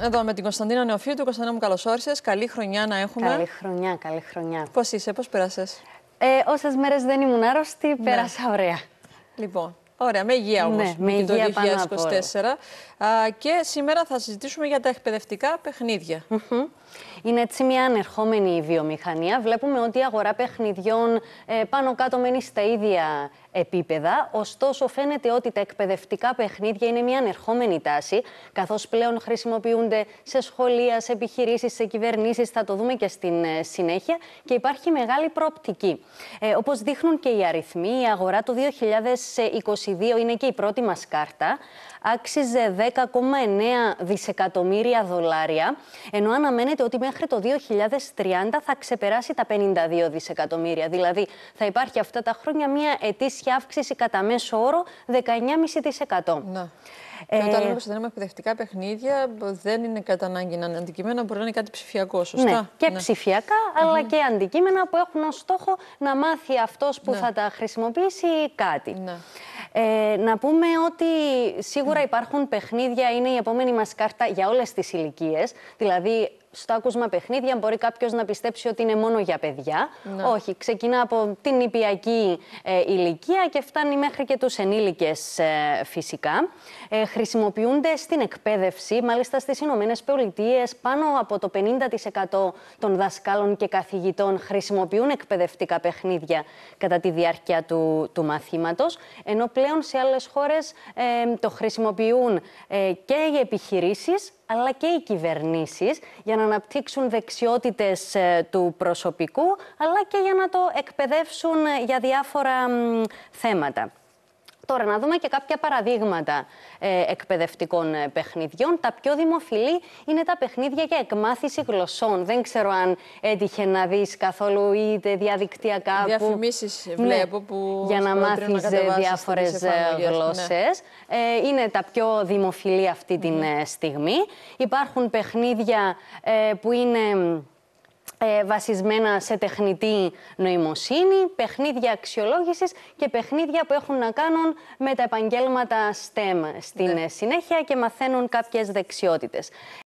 Εδώ με την Κωνσταντίνα Νεοφίου του Κωνσταντίνα μου καλώς Καλή χρονιά να έχουμε. Καλή χρονιά, καλή χρονιά. Πώς είσαι, πώς πέρασες. Ε, Όσες μέρες δεν ήμουν άρρωστη, ναι. πέρασα ωραία. Λοιπόν, Ωραία, με υγεία όμω. Ναι, με υγεία το 2024. Α, και σήμερα θα συζητήσουμε για τα εκπαιδευτικά Είναι έτσι μια ανερχόμενη βιομηχανία. Βλέπουμε ότι η αγορά παιχνιδιών ε, πάνω κάτω μένει στα ίδια επίπεδα. Ωστόσο, φαίνεται ότι τα εκπαιδευτικά παιχνίδια είναι μια ανερχόμενη τάση, καθώς πλέον χρησιμοποιούνται σε σχολεία, σε επιχειρήσεις, σε κυβερνήσεις. Θα το δούμε και στην ε, συνέχεια. Και υπάρχει μεγάλη προοπτική. Ε, Όπως δείχνουν και οι αριθμοί, η αγορά το 2020 είναι και η πρώτη μας κάρτα, άξιζε 10,9 δισεκατομμύρια δολάρια, ενώ αναμένεται ότι μέχρι το 2030 θα ξεπεράσει τα 52 δισεκατομμύρια. Δηλαδή θα υπάρχει αυτά τα χρόνια μια ετήσια αύξηση κατά μέσο όρο 19,5%. Ναι. Ε, και όταν λέμε ότι δεν παιχνίδια, δεν είναι κατά ανάγκη να είναι αντικείμενα, μπορεί να είναι κάτι ψηφιακό, ναι, σωστά. Ναι, και ναι. ψηφιακά, αλλά και αντικείμενα που έχουν ως στόχο να μάθει αυτός που ναι. θα τα χρησιμοποιήσει κάτι. Ναι. Ε, να πούμε ότι σίγουρα υπάρχουν παιχνίδια, είναι η επόμενη μας κάρτα για όλες τις ηλικίες. Δηλαδή στο άκουσμα παιχνίδια μπορεί κάποιος να πιστέψει ότι είναι μόνο για παιδιά. Ναι. Όχι, ξεκινά από την νηπιακή ε, ηλικία και φτάνει μέχρι και τους ενήλικες ε, φυσικά. Ε, χρησιμοποιούνται στην εκπαίδευση, μάλιστα στις Ηνωμένες Πολιτείες, πάνω από το 50% των δασκάλων και καθηγητών χρησιμοποιούν εκπαιδευτικά παιχνίδια κατά τη διάρκεια του, του μαθήματος, ενώ πλέον σε άλλες χώρες ε, το χρησιμοποιούν ε, και οι επιχειρήσεις αλλά και οι κυβερνήσεις για να αναπτύξουν δεξιότητες ε, του προσωπικού αλλά και για να το εκπαιδεύσουν ε, για διάφορα θέματα. Τώρα, να δούμε και κάποια παραδείγματα ε, εκπαιδευτικών ε, παιχνιδιών. Τα πιο δημοφιλή είναι τα παιχνίδια για εκμάθηση γλωσσών. Δεν ξέρω αν έτυχε να δεις καθόλου είτε διαδικτυακά. Διαφημίσεις ναι, βλέπω που. Για να μάθει διάφορε γλώσσε. είναι τα πιο δημοφιλή αυτή mm. την ναι. ε, στιγμή. Υπάρχουν παιχνίδια που είναι ε, βασισμένα σε τεχνητή νοημοσύνη, παιχνίδια αξιολόγησης και παιχνίδια που έχουν να κάνουν με τα επαγγέλματα STEM στην ναι. ε, συνέχεια και μαθαίνουν κάποιες δεξιότητες.